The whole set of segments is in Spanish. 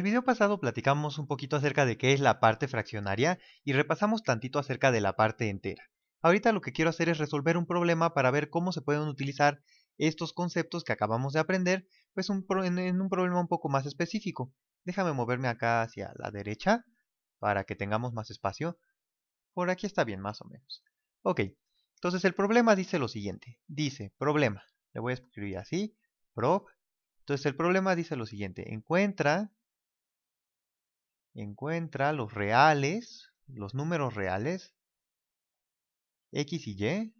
el video pasado platicamos un poquito acerca de qué es la parte fraccionaria y repasamos tantito acerca de la parte entera. Ahorita lo que quiero hacer es resolver un problema para ver cómo se pueden utilizar estos conceptos que acabamos de aprender pues en, en un problema un poco más específico. Déjame moverme acá hacia la derecha para que tengamos más espacio. Por aquí está bien, más o menos. Ok, entonces el problema dice lo siguiente. Dice, problema. Le voy a escribir así, prop. Entonces el problema dice lo siguiente. Encuentra encuentra los reales, los números reales, x y y.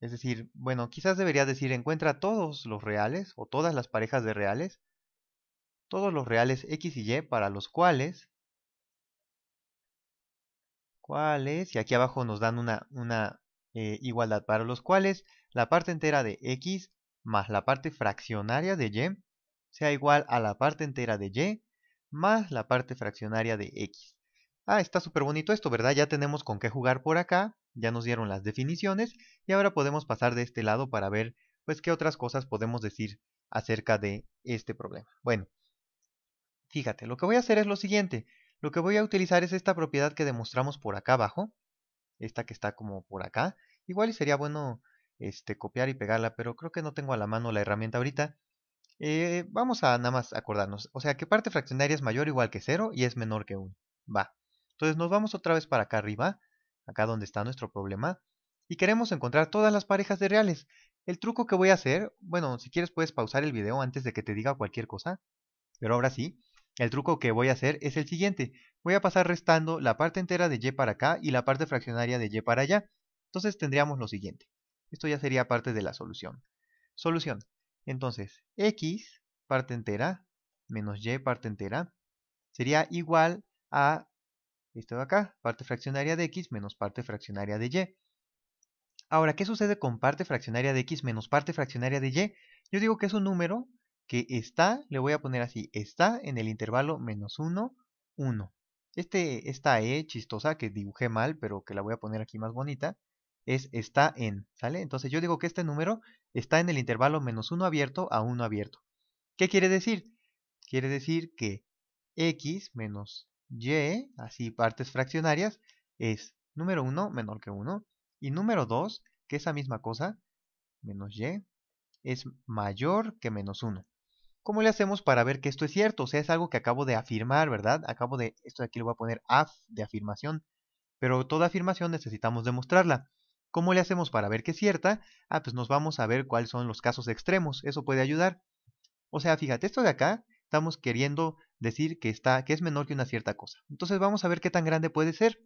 Es decir, bueno, quizás debería decir encuentra todos los reales o todas las parejas de reales, todos los reales x y y para los cuales, cuáles y aquí abajo nos dan una, eh, igualdad, para los cuales la parte entera de x más la parte fraccionaria de y sea igual a la parte entera de y más la parte fraccionaria de x. Ah, está súper bonito esto, ¿verdad? Ya tenemos con qué jugar por acá, ya nos dieron las definiciones y ahora podemos pasar de este lado para ver pues qué otras cosas podemos decir acerca de este problema. Bueno, fíjate, lo que voy a hacer es lo siguiente. Lo que voy a utilizar es esta propiedad que demostramos por acá abajo, esta que está como por acá. Igual y sería bueno este, copiar y pegarla, pero creo que no tengo a la mano la herramienta ahorita. Eh, vamos a nada más acordarnos. O sea, que parte fraccionaria es mayor o igual que 0 y es menor que 1. Va. Entonces nos vamos otra vez para acá arriba, acá donde está nuestro problema, y queremos encontrar todas las parejas de reales. El truco que voy a hacer, bueno, si quieres puedes pausar el video antes de que te diga cualquier cosa, pero ahora sí, el truco que voy a hacer es el siguiente. Voy a pasar restando la parte entera de y para acá y la parte fraccionaria de y para allá. Entonces tendríamos lo siguiente. Esto ya sería parte de la solución. Solución. Entonces, x parte entera menos y parte entera sería igual a esto de acá, parte fraccionaria de x menos parte fraccionaria de y. Ahora, ¿qué sucede con parte fraccionaria de x menos parte fraccionaria de y? Yo digo que es un número que está, le voy a poner así, está en el intervalo menos 1, 1. Este, esta E chistosa que dibujé mal, pero que la voy a poner aquí más bonita, es está en, ¿sale? Entonces yo digo que este número está en el intervalo menos 1 abierto a 1 abierto. ¿Qué quiere decir? Quiere decir que x menos y, así partes fraccionarias, es número 1 menor que 1 y número 2, que esa misma cosa, menos y, es mayor que menos 1. ¿Cómo le hacemos para ver que esto es cierto? O sea, es algo que acabo de afirmar, ¿verdad? Acabo de, esto de aquí lo voy a poner af de afirmación, pero toda afirmación necesitamos demostrarla. ¿Cómo le hacemos para ver que es cierta? Ah, pues nos vamos a ver cuáles son los casos extremos, eso puede ayudar. O sea, fíjate, esto de acá estamos queriendo decir que, está, que es menor que una cierta cosa. Entonces vamos a ver qué tan grande puede ser.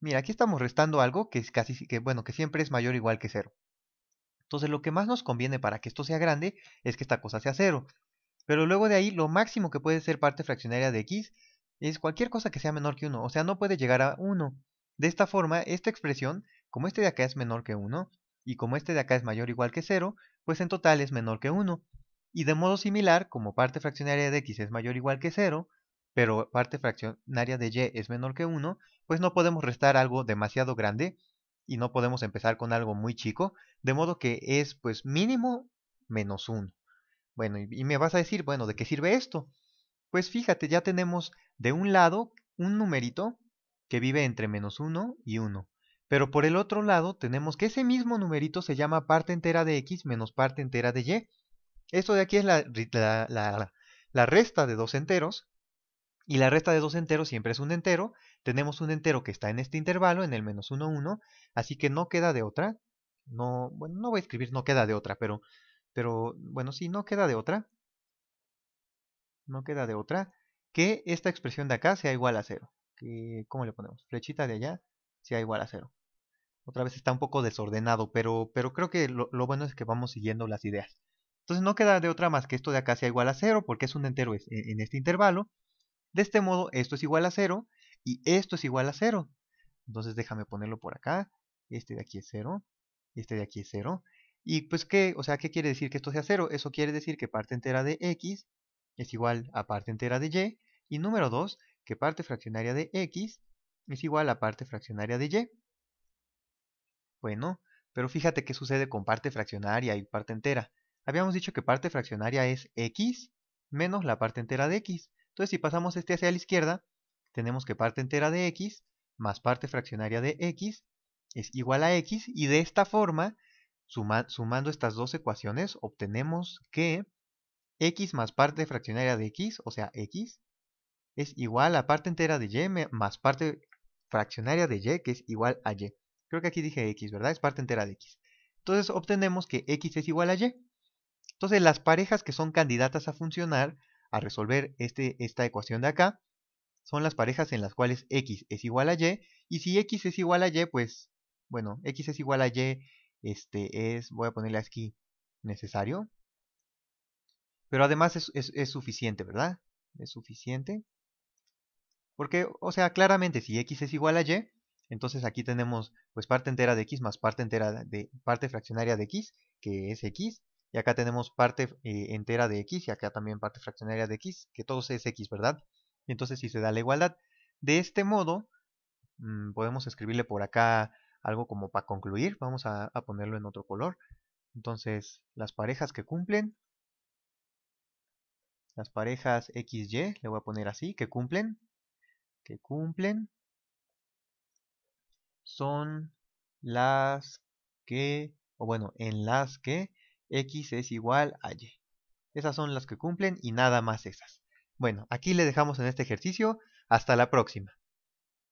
Mira, aquí estamos restando algo que es casi que bueno, que siempre es mayor o igual que cero. Entonces lo que más nos conviene para que esto sea grande es que esta cosa sea cero. Pero luego de ahí lo máximo que puede ser parte fraccionaria de x es cualquier cosa que sea menor que 1, o sea, no puede llegar a 1. De esta forma, esta expresión como este de acá es menor que 1, y como este de acá es mayor o igual que 0, pues en total es menor que 1. Y de modo similar, como parte fraccionaria de x es mayor o igual que 0, pero parte fraccionaria de y es menor que 1, pues no podemos restar algo demasiado grande y no podemos empezar con algo muy chico, de modo que es pues mínimo menos 1. Bueno, y me vas a decir, bueno, ¿de qué sirve esto? Pues fíjate, ya tenemos de un lado un numerito que vive entre menos 1 y 1. Pero por el otro lado tenemos que ese mismo numerito se llama parte entera de x menos parte entera de y. Esto de aquí es la, la, resta de dos enteros, y la resta de dos enteros siempre es un entero. Tenemos un entero que está en este intervalo, en el menos 1, 1. Así que no queda de otra. No, bueno, no voy a escribir no queda de otra, pero, pero bueno, sí, no queda de otra. No queda de otra. Que esta expresión de acá sea igual a 0. ¿Cómo le ponemos? Flechita de allá sea igual a 0 otra vez está un poco desordenado, pero, pero creo que lo, bueno es que vamos siguiendo las ideas. Entonces no queda de otra más que esto de acá sea igual a 0, porque es un entero e, en, este intervalo. De este modo, esto es igual a 0 y esto es igual a 0. Entonces déjame ponerlo por acá. Este de aquí es 0, este de aquí es 0. Y pues, ¿qué? O sea, ¿qué quiere decir que esto sea 0? Eso quiere decir que parte entera de x es igual a parte entera de y. Y número 2, que parte fraccionaria de x es igual a parte fraccionaria de y. Bueno, pero fíjate qué sucede con parte fraccionaria y parte entera. Habíamos dicho que parte fraccionaria es x menos la parte entera de x. Entonces si pasamos este hacia la izquierda, tenemos que parte entera de x más parte fraccionaria de x es igual a x y de esta forma, sumando estas dos ecuaciones, obtenemos que x más parte fraccionaria de x, o sea x, es igual a parte entera de y más parte fraccionaria de y, que es igual a y. Creo que aquí dije x, ¿verdad? Es parte entera de x. Entonces obtenemos que x es igual a y. Entonces las parejas que son candidatas a funcionar, a resolver este, esta ecuación de acá, son las parejas en las cuales x es igual a y. Y si x es igual a y, pues, bueno, x es igual a y, este es, voy a ponerle aquí, necesario. Pero además es, es suficiente, ¿verdad? Es suficiente. Porque, o sea, claramente si x es igual a y, entonces aquí tenemos pues parte entera de x más parte entera de parte fraccionaria de x, que es x, y acá tenemos parte eh, entera de x y acá también parte fraccionaria de x, que todo es x, ¿verdad? Y entonces si se da la igualdad. De este modo, mm, podemos escribirle por acá algo como para concluir, vamos a, ponerlo en otro color. Entonces, las parejas que cumplen, las parejas x, y, le voy a poner así, que cumplen, que cumplen son las que, o bueno, en las que x es igual a y. Esas son las que cumplen y nada más esas. Bueno, aquí le dejamos en este ejercicio. Hasta la próxima.